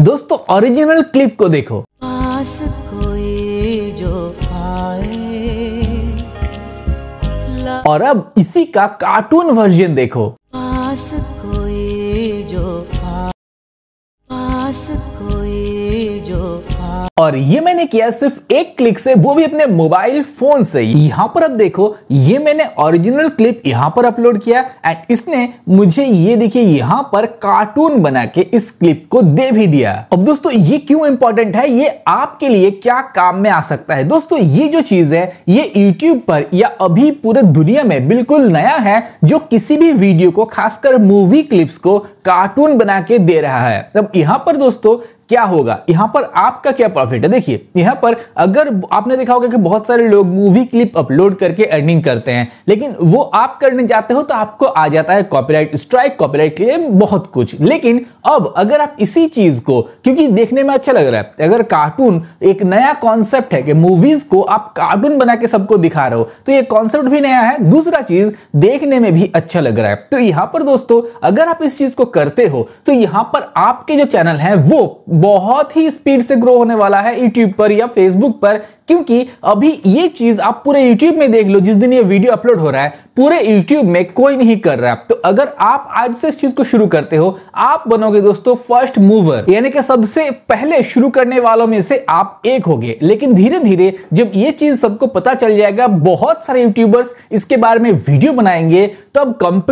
दोस्तों original clip को देखो पास कोई जो आए और अब इसी का कार्टून वर्जन देखो पास कोई जो आए, पास और ये मैंने किया सिर्फ एक क्लिक से वो भी अपने मोबाइल फोन से यहाँ पर अब देखो ये मैंने ओरिजिनल क्लिप यहां पर अपलोड किया एंड इसने मुझे ये देखिए यहां पर कार्टून बना के इस क्लिप को दे भी दिया अब दोस्तों ये क्यों इंपॉर्टेंट है ये आपके लिए क्या काम में आ सकता है दोस्तों ये जो चीज है ये यूट्यूब पर या अभी पूरे दुनिया में बिल्कुल नया है जो किसी भी वीडियो को खासकर मूवी क्लिप्स को कार्टून बना के दे रहा है अब यहाँ पर दोस्तों क्या होगा यहां पर आपका क्या प्रॉफिट है देखिए यहां पर अगर आपने देखा होगा कि बहुत सारे लोग मूवी क्लिप अपलोड करके अर्निंग करते हैं लेकिन वो आप करने जाते हो तो आपको आ जाता है कॉपीराइट स्ट्राइक कॉपीराइट क्लेम बहुत कुछ लेकिन अब अगर आप इसी चीज को क्योंकि देखने में अच्छा लग रहा है अगर कार्टून एक नया कॉन्सेप्ट है कि मूवीज को आप कार्टून बना के सबको दिखा रहे हो तो ये कॉन्सेप्ट भी नया है दूसरा चीज देखने में भी अच्छा लग रहा है तो यहां पर दोस्तों अगर आप इस चीज को करते हो तो यहां पर आपके जो चैनल है वो बहुत ही स्पीड से ग्रो होने वाला है यूट्यूब पर या फेसबुक पर क्योंकि अभी ये चीज आप पूरे यूट्यूब में देख लो जिस दिन ये वीडियो अपलोड हो रहा है पूरे यूट्यूब में कोई नहीं कर रहा है तो अगर आप आज से इस चीज को शुरू करते हो आप बनोगे दोस्तों फर्स्ट मूवर यानी कि सबसे पहले शुरू करने वालों में से आप एक होगे लेकिन धीरे धीरे जब ये चीज सबको पता चल जाएगा बहुत सारे यूट्यूबर्स इसके बारे में वीडियो बनाएंगे तो अब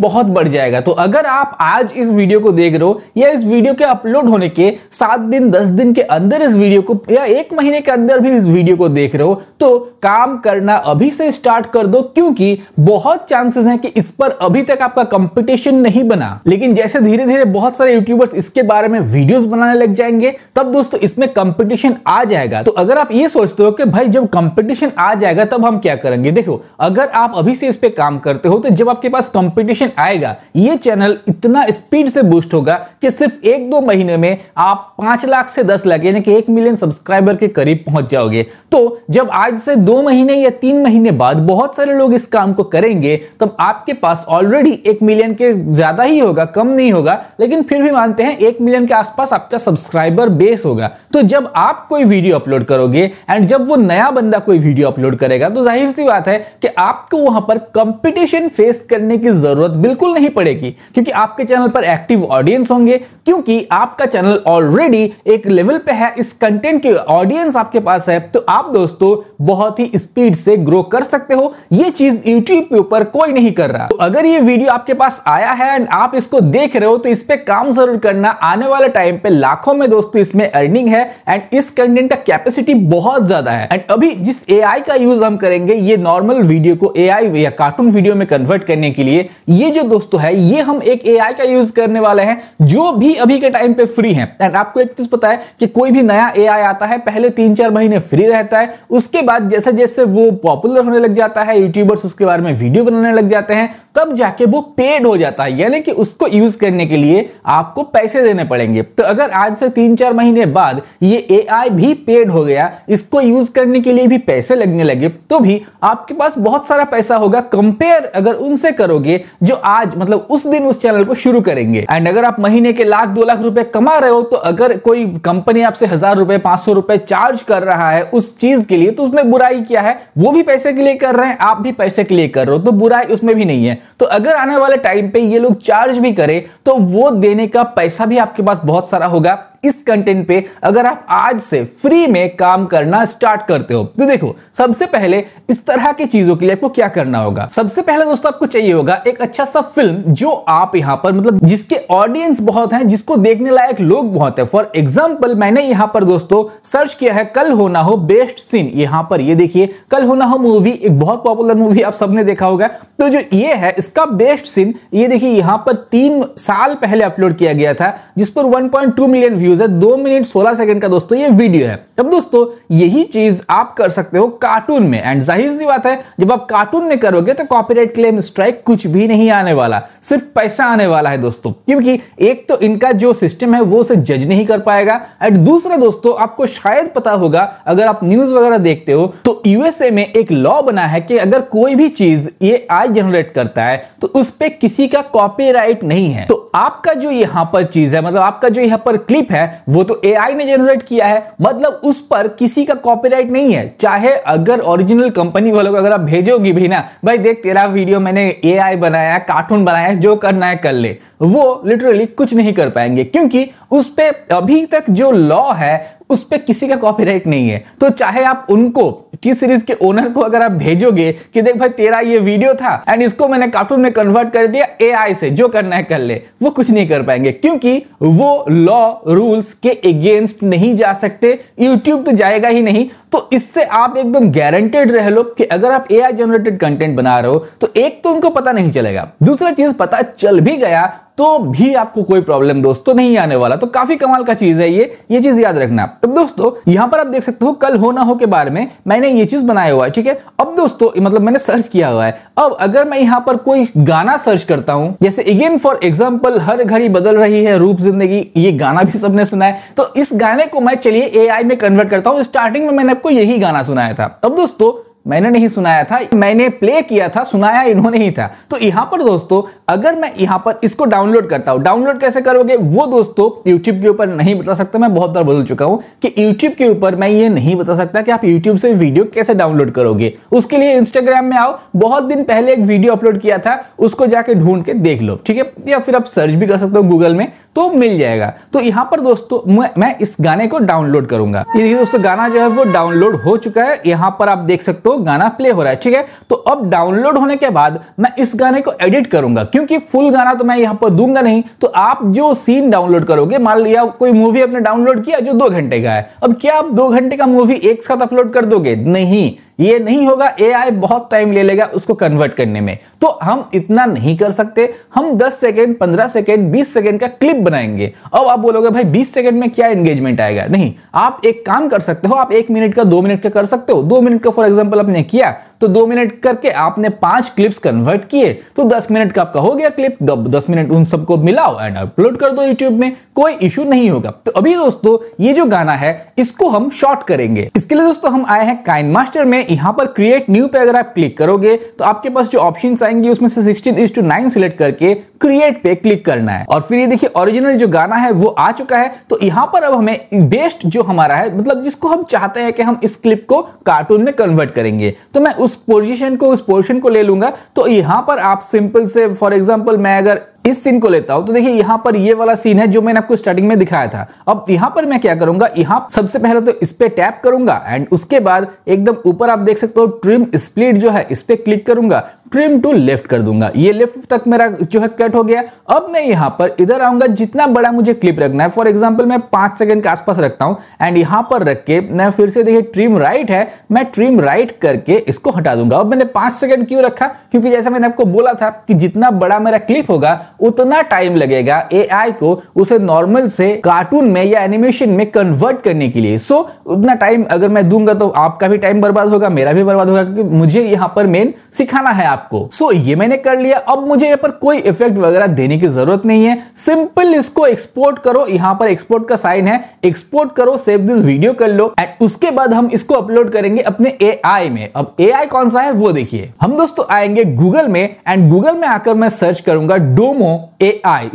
बहुत बढ़ जाएगा तो अगर आप आज इस वीडियो को देख रहे हो या इस वीडियो के अपलोड होने के सात दिन दस दिन के अंदर इस वीडियो को या एक महीने के अंदर भी इस वीडियो को देख रहे हो तो काम करना अभी से स्टार्ट कर दो क्योंकि बहुत चांसेस हैं कि इस पर अभी तक आपका कंपटीशन नहीं बना लेकिन जैसे धीरे धीरे बहुत सारे यूट्यूबर्स इसके बारे में वीडियोस बनाने लग जाएंगे तब दोस्तों इसमें कंपटीशन आ जाएगा तो अगर आप ये सोचते हो कि भाई जब कंपटीशन आ जाएगा तब हम क्या करेंगे देखो अगर आप अभी से इस पर काम करते हो तो जब आपके पास कॉम्पिटिशन आएगा ये चैनल इतना स्पीड से बूस्ट होगा कि सिर्फ एक दो महीने में आप आप पांच लाख से दस लाख यानी कि एक मिलियन सब्सक्राइबर के करीब पहुंच जाओगे तो जब आज से दो महीने या तीन महीने बाद बहुत सारे लोग इस काम को करेंगे तब आपके पास ऑलरेडी एक मिलियन के ज्यादा ही होगा कम नहीं होगा लेकिन फिर भी मानते हैं एक मिलियन के आसपास आपका सब्सक्राइबर बेस होगा तो जब आप कोई वीडियो अपलोड करोगे एंड जब वो नया बंदा कोई वीडियो अपलोड करेगा तो जाहिर सी बात है कि आपको वहां पर कंपटीशन फेस करने की जरूरत बिल्कुल नहीं पड़ेगी क्योंकि आपके चैनल पर एक्टिव ऑडियंस होंगे क्योंकि आपका चैनल ऑल ऑलरेडी एक लेवल पे है इस कंटेंट के ऑडियंस आपके पास है तो आप दोस्तों बहुत ही स्पीड से ग्रो कर सकते हो ये चीज यूट्यूब के ऊपर कोई नहीं कर रहा तो अगर ये वीडियो आपके पास आया है एंड आप इसको देख रहे हो तो इस पर काम जरूर करना आने वाले टाइम पे लाखों में दोस्तों इसमें अर्निंग है एंड इस कंटेंट का कैपेसिटी बहुत ज्यादा है एंड अभी जिस ए का यूज हम करेंगे ये नॉर्मल वीडियो को ए या कार्टून वीडियो में कन्वर्ट करने के लिए ये जो दोस्तों है ये हम एक ए का यूज करने वाले हैं जो भी अभी के टाइम पे फ्री है एंड आपको एक चीज पता है कि कोई भी नया ए आता है पहले तीन चार महीने फ्री रहता है उसके बाद जैसे जैसे वो पॉपुलर होने लग जाता है यूट्यूबर्स उसके बारे में वीडियो बनाने लग जाते हैं तब जाके वो पेड हो जाता है यानी कि उसको यूज करने के लिए आपको पैसे देने पड़ेंगे तो अगर आज से तीन चार महीने बाद ये ए भी पेड हो गया इसको यूज करने के लिए भी पैसे लगने लगे तो भी आपके पास बहुत सारा पैसा होगा कंपेयर अगर उनसे करोगे जो आज मतलब उस दिन उस चैनल को शुरू करेंगे एंड अगर आप महीने के लाख दो लाख रुपए कमा रहे हो तो अगर कोई कंपनी आपसे हजार रुपए पांच सौ रुपए चार्ज कर रहा है उस चीज के लिए तो उसमें बुराई क्या है वो भी पैसे के लिए कर रहे हैं आप भी पैसे के लिए कर रहे हो तो बुराई उसमें भी नहीं है तो अगर आने वाले टाइम पे ये लोग चार्ज भी करें तो वो देने का पैसा भी आपके पास बहुत सारा होगा इस कंटेंट पे अगर आप आज से फ्री में काम करना स्टार्ट करते हो तो देखो सबसे पहले इस तरह की चीजों के लिए आपको क्या करना होगा सबसे पहले दोस्तों आपको चाहिए होगा एक अच्छा सा फिल्म जो आप यहाँ पर मतलब जिसके ऑडियंस बहुत है जिसको देखने लायक लोग बहुत है फॉर एग्जाम्पल मैंने यहाँ पर दोस्तों सर्च किया है कल होना हो बेस्ट सीन यहाँ पर ये देखिए कल होना हो मूवी एक बहुत पॉपुलर मूवी आप सबने देखा होगा तो जो ये है इसका बेस्ट सीन ये देखिए यहाँ पर तीन साल पहले अपलोड किया गया था जिस पर 1.2 मिलियन व्यू व्यूज है दो मिनट सोलह सेकंड का दोस्तों ये वीडियो है अब दोस्तों यही चीज आप कर सकते हो कार्टून में एंड जाहिर सी बात है जब आप कार्टून में करोगे तो कॉपीराइट क्लेम स्ट्राइक कुछ भी नहीं आने वाला सिर्फ पैसा आने वाला है दोस्तों क्योंकि एक तो इनका जो सिस्टम है वो उसे जज नहीं कर पाएगा एंड दूसरा दोस्तों आपको शायद पता होगा अगर आप न्यूज वगैरह देखते हो तो यूएसए में एक लॉ बना है कि अगर कोई भी चीज ये आई जनरेट करता है तो उस पर किसी का कॉपी नहीं है तो आपका जो यहां पर चीज है मतलब आपका जो यहां पर क्लिप है है वो तो ए ने जनरेट किया है मतलब उस पर किसी का कॉपी नहीं है चाहे अगर ओरिजिनल कंपनी वालों को अगर आप भेजोगी भी ना भाई देख तेरा वीडियो मैंने ए बनाया कार्टून बनाया जो करना है कर ले वो लिटरली कुछ नहीं कर पाएंगे क्योंकि उस पर अभी तक जो लॉ है उस पर किसी का कॉपीराइट नहीं है तो चाहे आप उनको टी सीरीज के ओनर को अगर आप भेजोगे कि देख भाई तेरा ये वीडियो था एंड इसको मैंने कार्टून में कन्वर्ट कर दिया एआई से जो करना है कर ले वो कुछ नहीं कर पाएंगे क्योंकि वो लॉ रूल रूल्स के अगेंस्ट नहीं जा सकते यूट्यूब तो जाएगा ही नहीं तो इससे आप एकदम गारंटेड रह लो कि अगर आप ए जनरेटेड कंटेंट बना रहे हो तो एक तो उनको पता नहीं चलेगा दूसरा चीज पता चल भी गया तो भी आपको कोई प्रॉब्लम दोस्तों तो नहीं आने वाला तो काफी कमाल का चीज है ये ये चीज याद रखना तो दोस्तों यहां पर आप देख सकते हो कल हो ना हो के बारे में मैंने ये चीज बनाया हुआ है ठीक है अब दोस्तों मतलब मैंने सर्च किया हुआ है अब अगर मैं यहाँ पर कोई गाना सर्च करता हूं जैसे अगेन फॉर एग्जाम्पल हर घड़ी बदल रही है रूप जिंदगी ये गाना भी सबने सुना है तो इस गाने को मैं चलिए ए में कन्वर्ट करता हूँ स्टार्टिंग में मैंने आपको यही गाना सुनाया था अब दोस्तों मैंने नहीं सुनाया था मैंने प्ले किया था सुनाया इन्होंने ही था तो यहां पर दोस्तों अगर मैं यहां पर इसको डाउनलोड करता हूं डाउनलोड कैसे करोगे वो दोस्तों यूट्यूब के ऊपर नहीं बता सकता मैं बहुत बार बोल चुका हूं कि यूट्यूब के ऊपर मैं ये नहीं बता सकता कि आप यूट्यूब से वीडियो कैसे डाउनलोड करोगे उसके लिए इंस्टाग्राम में आओ बहुत दिन पहले एक वीडियो अपलोड किया था उसको जाके ढूंढ के देख लो ठीक है या फिर आप सर्च भी कर सकते हो गूगल में तो मिल जाएगा तो यहां पर दोस्तों मैं इस गाने को डाउनलोड करूंगा दोस्तों गाना जो है वो डाउनलोड हो चुका है यहां पर आप देख सकते हो गाना प्ले हो रहा है ठीक है तो अब डाउनलोड होने के बाद मैं इस गाने को एडिट करूंगा क्योंकि फुल गाना तो मैं यहां पर दूंगा नहीं तो आप जो सीन डाउनलोड करोगे मान लिया कोई मूवी आपने डाउनलोड किया जो दो घंटे का है अब क्या आप दो घंटे का मूवी एक साथ अपलोड कर दोगे नहीं ये नहीं होगा एआई बहुत टाइम ले लेगा उसको कन्वर्ट करने में तो हम इतना नहीं कर सकते हम 10 सेकेंड 15 सेकेंड 20 सेकेंड का क्लिप बनाएंगे अब आप बोलोगे भाई 20 सेकेंड में क्या एंगेजमेंट आएगा नहीं आप एक काम कर सकते हो आप एक मिनट का दो मिनट का कर सकते हो दो मिनट का फॉर एग्जाम्पल आपने किया तो दो मिनट करके आपने पांच क्लिप्स कन्वर्ट किए तो दस मिनट का आपका हो गया क्लिप दस मिनट उन सबको मिलाओ एंड अपलोड कर दो यूट्यूब में कोई इश्यू नहीं होगा तो अभी दोस्तों ये जो गाना है इसको हम शॉर्ट करेंगे इसके लिए दोस्तों हम आए हैं काइन मास्टर में यहां पर क्रिएट न्यू पे अगर आप क्लिक करोगे तो आपके पास जो ऑप्शन आएंगे उसमें से sixteen is to nine select करके क्रिएट पे क्लिक करना है और फिर ये देखिए ओरिजिनल जो गाना है वो आ चुका है तो यहां पर अब हमें बेस्ट जो हमारा है मतलब जिसको हम चाहते हैं कि हम इस क्लिप को कार्टून में कन्वर्ट करेंगे तो मैं उस पोजिशन को उस पोर्शन को ले लूंगा तो यहां पर आप सिंपल से फॉर एग्जाम्पल मैं अगर इस सीन को लेता हूं तो देखिए यहां पर ये वाला सीन है जो मैंने आपको स्टार्टिंग में दिखाया था अब यहाँ पर मैं क्या करूंगा यहाँ सबसे पहले तो इस पर टैप करूंगा एंड उसके बाद एकदम ऊपर आप देख सकते हो ट्रिम स्प्लिट जो है इस पर क्लिक करूंगा ट्रिम टू लेफ्ट कर दूंगा ये लेफ्ट तक मेरा जो है कट हो गया अब मैं यहां पर इधर आऊंगा जितना बड़ा मुझे क्लिप रखना है फॉर एग्जाम्पल मैं पांच सेकंड के आसपास रखता हूं एंड यहां पर रख के मैं फिर से देखिए ट्रिम राइट है मैं ट्रिम राइट करके इसको हटा दूंगा अब मैंने पांच सेकंड क्यों रखा क्योंकि जैसा मैंने आपको बोला था कि जितना बड़ा मेरा क्लिप होगा उतना टाइम लगेगा ए को उसे नॉर्मल से कार्टून में या एनिमेशन में कन्वर्ट करने के लिए सो उतना टाइम अगर मैं दूंगा तो आपका भी टाइम बर्बाद होगा मेरा भी बर्बाद होगा क्योंकि मुझे यहां पर मेन सिखाना है आपको सो so, ये मैंने कर लिया अब मुझे यहाँ पर कोई इफेक्ट वगैरह देने की जरूरत नहीं है सिंपल इसको एक्सपोर्ट करो यहाँ पर एक्सपोर्ट का साइन है एक्सपोर्ट करो सेव दिस वीडियो कर लो एंड उसके बाद हम इसको अपलोड करेंगे अपने ए में अब ए कौन सा है वो देखिए हम दोस्तों आएंगे गूगल में एंड गूगल में आकर मैं सर्च करूंगा डोमो ए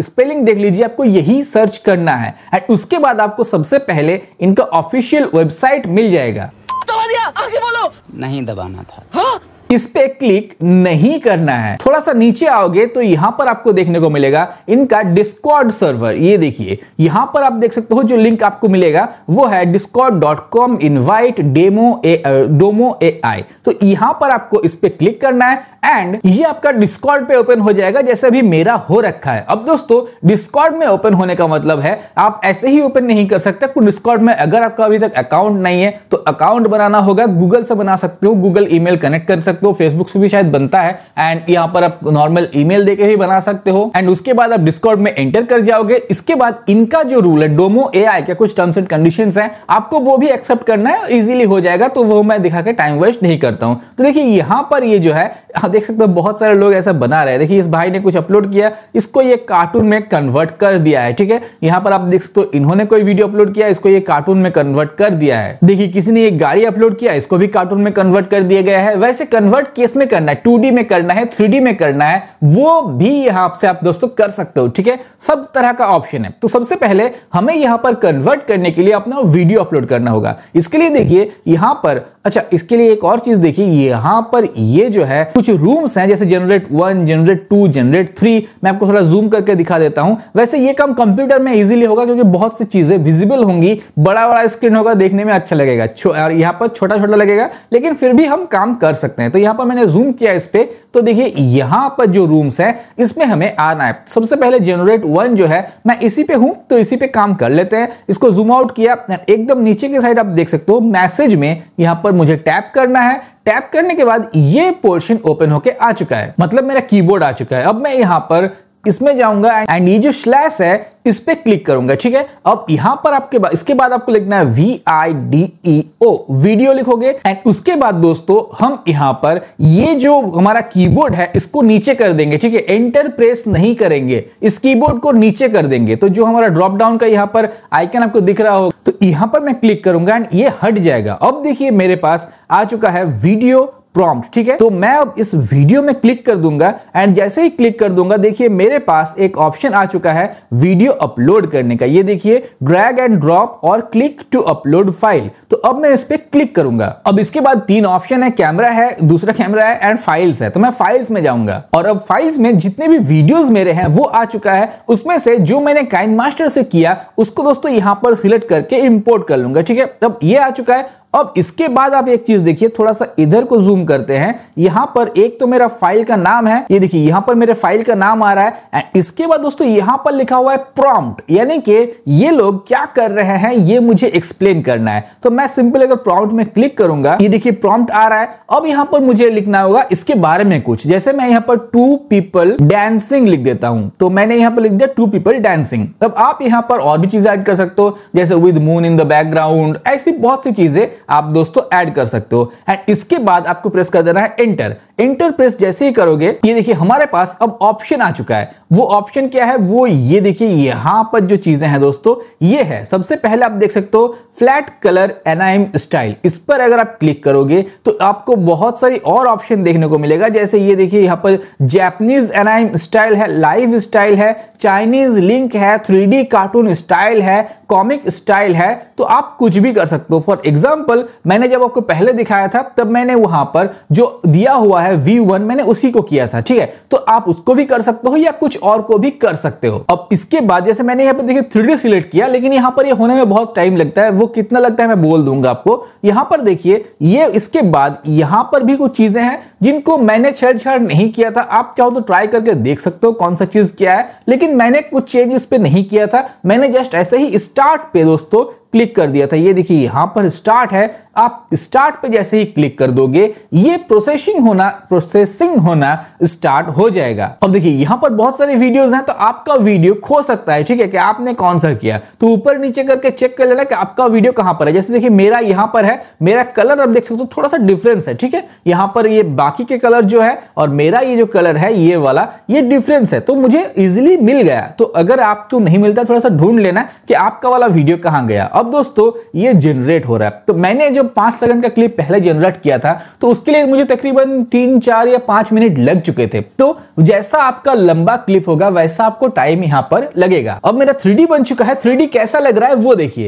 स्पेलिंग देख लीजिए आपको यही सर्च करना है एंड उसके बाद आपको सबसे पहले इनका ऑफिशियल वेबसाइट मिल जाएगा दबा दिया आगे बोलो नहीं दबाना था हाँ? इस पे क्लिक नहीं करना है थोड़ा सा नीचे आओगे तो यहां पर आपको देखने को मिलेगा इनका डिस्कॉर्ड सर्वर ये देखिए यहां पर आप देख सकते हो जो लिंक आपको मिलेगा वो है Discord dot com invite demo A domo A आई तो यहां पर आपको इस पे क्लिक करना है एंड ये आपका डिस्कॉर्ड पे ओपन हो जाएगा जैसे अभी मेरा हो रखा है अब दोस्तों डिस्कॉर्ड में ओपन होने का मतलब है आप ऐसे ही ओपन नहीं कर सकते डिस्कॉर्ड में अगर आपका अभी तक अकाउंट नहीं है तो अकाउंट बनाना होगा गूगल से बना सकते हो गूगल ईमेल कनेक्ट कर सकते सकते हो फेसबुक से भी शायद बनता है एंड यहाँ पर आप नॉर्मल ईमेल देके भी बना सकते हो एंड उसके बाद आप डिस्कॉर्ड में एंटर कर जाओगे इसके बाद इनका जो रूल है डोमो ए के कुछ टर्म्स एंड कंडीशन है आपको वो भी एक्सेप्ट करना है इजिली हो जाएगा तो वो मैं दिखा के टाइम वेस्ट नहीं करता हूँ तो देखिए यहाँ पर ये जो है आप देख सकते हो बहुत सारे लोग ऐसा बना रहे हैं देखिए इस भाई ने कुछ अपलोड किया इसको ये कार्टून में कन्वर्ट कर दिया है ठीक है यहाँ पर आप देख सकते हो इन्होंने कोई वीडियो अपलोड किया इसको ये कार्टून में कन्वर्ट कर दिया है देखिए किसी ने एक गाड़ी अपलोड किया इसको भी कार्टून में कन्वर्ट कर दिया गया है वैसे कन्वर्ट कन्वर्ट केस में करना है टू में करना है थ्री में करना है वो भी यहां से आप दोस्तों कर सकते हो ठीक है सब तरह का ऑप्शन है तो सबसे पहले हमें यहां पर कन्वर्ट करने के लिए अपना वीडियो अपलोड करना होगा इसके लिए देखिए यहां पर अच्छा इसके लिए एक और चीज देखिए यहां पर ये जो है कुछ रूम्स हैं जैसे generate one generate two generate three मैं आपको थोड़ा जूम करके दिखा देता हूं वैसे ये काम कंप्यूटर में इजीली होगा क्योंकि बहुत सी चीजें विजिबल होंगी बड़ा बड़ा स्क्रीन होगा देखने में अच्छा लगेगा यहां यहाँ पर छोटा छोटा लगेगा लेकिन फिर भी हम काम कर सकते हैं तो यहां पर मैंने जूम किया इस पर तो देखिए यहां पर जो रूम्स हैं इसमें हमें आना है सबसे पहले जनरेट वन जो है मैं इसी पे हूं तो इसी पे काम कर लेते हैं इसको जूम आउट किया एकदम नीचे की साइड आप देख सकते हो मैसेज में यहां पर मुझे टैप करना है टैप करने के बाद ये पोर्शन ओपन होके आ चुका है मतलब मेरा कीबोर्ड आ चुका है अब मैं यहां पर इसमें जाऊंगा एंड ये जो स्लैश है इस पर क्लिक करूंगा ठीक है अब यहां पर आपके बाद इसके बाद आपको लिखना है V I D E O video लिखोगे एंड उसके बाद दोस्तों हम यहां पर ये जो हमारा कीबोर्ड है इसको नीचे कर देंगे ठीक है एंटर प्रेस नहीं करेंगे इस कीबोर्ड को नीचे कर देंगे तो जो हमारा ड्रॉप डाउन का यहां पर आइकन आपको दिख रहा हो तो यहां पर मैं क्लिक करूंगा एंड ये हट जाएगा अब देखिए मेरे पास आ चुका है वीडियो प्रॉम्प्ट ठीक है तो मैं अब इस वीडियो में क्लिक कर दूंगा एंड जैसे ही क्लिक कर दूंगा देखिए मेरे पास एक ऑप्शन आ चुका है वीडियो अपलोड करने का ये देखिए ड्रैग एंड ड्रॉप और क्लिक टू अपलोड फाइल तो अब मैं इस पर क्लिक करूंगा अब इसके बाद तीन ऑप्शन है कैमरा है दूसरा कैमरा है एंड फाइल्स है तो मैं फाइल्स में जाऊंगा और अब फाइल्स में जितने भी वीडियोज मेरे हैं वो आ चुका है उसमें से जो मैंने काइन मास्टर से किया उसको दोस्तों यहाँ पर सिलेक्ट करके इम्पोर्ट कर लूंगा ठीक है अब ये आ चुका है अब इसके बाद आप एक चीज देखिए थोड़ा सा इधर को जूम करते हैं यहां पर एक तो मेरा फाइल का नाम है ये देखिए यहां पर मेरे फाइल का नाम आ रहा है एंड इसके बाद दोस्तों यहां पर लिखा हुआ है प्रॉम्प्ट यानी कि ये लोग क्या कर रहे हैं ये मुझे एक्सप्लेन करना है तो मैं सिंपल अगर प्रॉम्प्ट में क्लिक करूंगा ये देखिए प्रॉम्प्ट आ रहा है अब यहां पर मुझे लिखना होगा इसके बारे में कुछ जैसे मैं यहां पर टू पीपल डांसिंग लिख देता हूं तो मैंने यहां पर लिख दिया टू पीपल डांसिंग तब आप यहां पर और भी चीजें ऐड कर सकते हो जैसे with moon in the background ऐसी बहुत सी चीजें आप दोस्तों ऐड कर सकते हो एंड इसके बाद आपको प्रेस कर देना है एंटर एंटर प्रेस जैसे ही करोगे ये देखिए हमारे पास अब ऑप्शन आ चुका है वो ऑप्शन क्या है वो ये देखिए यहां पर जो चीजें हैं दोस्तों ये है सबसे पहले आप देख सकते हो फ्लैट कलर एनाइम स्टाइल इस पर अगर आप क्लिक करोगे तो आपको बहुत सारी और ऑप्शन देखने को मिलेगा जैसे ये देखिए यहां पर जैपनीज एनाइम स्टाइल है लाइव स्टाइल है चाइनीज लिंक है थ्री कार्टून स्टाइल है कॉमिक स्टाइल है तो आप कुछ भी कर सकते हो फॉर एग्जाम्पल मैंने जब आपको पहले दिखाया था तब मैंने वहां पर जो दिया हुआ है वी वन मैंने उसी को किया था ठीक है तो आप उसको भी कर सकते हो या कुछ और को भी कर सकते हो अब इसके बाद जैसे मैंने यहाँ पर देखिए थ्री सिलेक्ट किया लेकिन यहाँ पर ये यह होने में बहुत टाइम लगता है वो कितना लगता है मैं बोल दूंगा आपको यहाँ पर देखिए ये इसके बाद यहाँ पर भी कुछ चीजें हैं जिनको मैंने छेड़छाड़ नहीं किया था आप चाहो तो ट्राई करके देख सकते हो कौन सा चीज क्या है लेकिन मैंने कुछ चेंज इस पर नहीं किया था मैंने जस्ट ऐसे ही स्टार्ट पे दोस्तों क्लिक कर दिया था ये देखिए यहां पर स्टार्ट है आप स्टार्ट पे जैसे ही क्लिक कर दोगे ये प्रोसेसिंग होना प्रोसेसिंग होना स्टार्ट हो जाएगा अब देखिए यहां पर बहुत सारे वीडियोस हैं तो आपका वीडियो खो सकता है ठीक है कि आपने कौन सा किया तो ऊपर नीचे करके चेक कर लेना कि आपका वीडियो कहां पर है जैसे देखिए मेरा यहां पर है मेरा कलर आप देख सकते हो थोड़ा सा डिफरेंस है ठीक है यहां पर ये बाकी के कलर जो है और मेरा ये जो कलर है ये वाला ये डिफरेंस है तो मुझे इजिली मिल गया तो अगर आपको तो नहीं मिलता थोड़ा सा ढूंढ लेना कि आपका वाला वीडियो कहां गया अब दोस्तों ये जनरेट हो रहा है तो मैंने जो पांच सेकंड का क्लिप पहले जनरेट किया था तो उसके लिए मुझे तकरीबन तीन चार या पांच मिनट लग चुके थे तो जैसा आपका लंबा क्लिप होगा वैसा आपको टाइम यहाँ पर लगेगा अब मेरा थ्री बन चुका है थ्री कैसा लग रहा है वो देखिए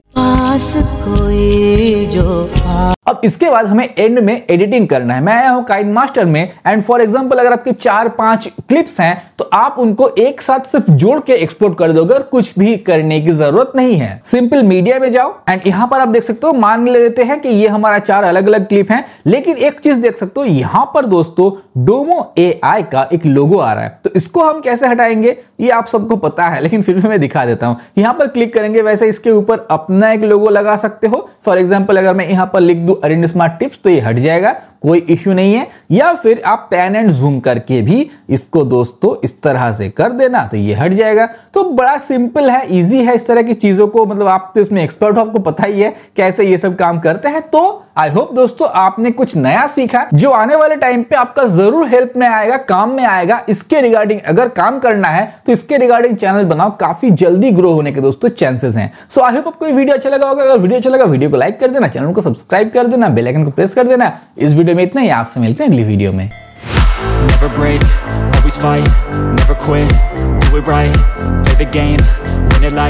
जो आ... अब इसके बाद हमें एंड में एडिटिंग करना है मैं आया हूं काइन मास्टर में एंड फॉर एग्जांपल अगर आपके चार पांच क्लिप्स हैं तो आप उनको एक साथ सिर्फ जोड़ के एक्सपोर्ट कर दोगे और कुछ भी करने की जरूरत नहीं है सिंपल मीडिया में जाओ एंड यहां पर आप देख सकते हो मान लेते हैं कि ये हमारा चार अलग अलग क्लिप है लेकिन एक चीज देख सकते हो यहां पर दोस्तों डोमो ए का एक लोगो आ रहा है तो इसको हम कैसे हटाएंगे ये आप सबको पता है लेकिन फिर भी मैं दिखा देता हूं यहां पर क्लिक करेंगे वैसे इसके ऊपर अपना एक लोगो लगा सकते हो फॉर एग्जाम्पल अगर मैं यहां पर लिख दू अरिंड स्मार्ट टिप्स तो ये हट जाएगा कोई इश्यू नहीं है या फिर आप पैन एंड जूम करके भी इसको दोस्तों इस तरह से कर देना तो ये हट जाएगा तो बड़ा सिंपल है इजी है इस तरह की चीज़ों को मतलब आप तो इसमें एक्सपर्ट हो आपको पता ही है कैसे ये सब काम करते हैं तो आई होप दोस्तों आपने कुछ नया सीखा जो आने वाले टाइम पे आपका जरूर हेल्प में आएगा काम में आएगा इसके रिगार्डिंग अगर काम करना है तो इसके रिगार्डिंग चैनल बनाओ काफी जल्दी ग्रो होने के दोस्तों चांसेस हैं सो आई होप आपको वीडियो अच्छा लगा होगा अगर वीडियो अच्छा लगा वीडियो को लाइक कर देना चैनल को सब्सक्राइब कर देना बेलाइकन को प्रेस कर देना इस वीडियो में इतना ही आपसे मिलते हैं अगली वीडियो में Never break, always fight, never quit, do it right, play the game, win it like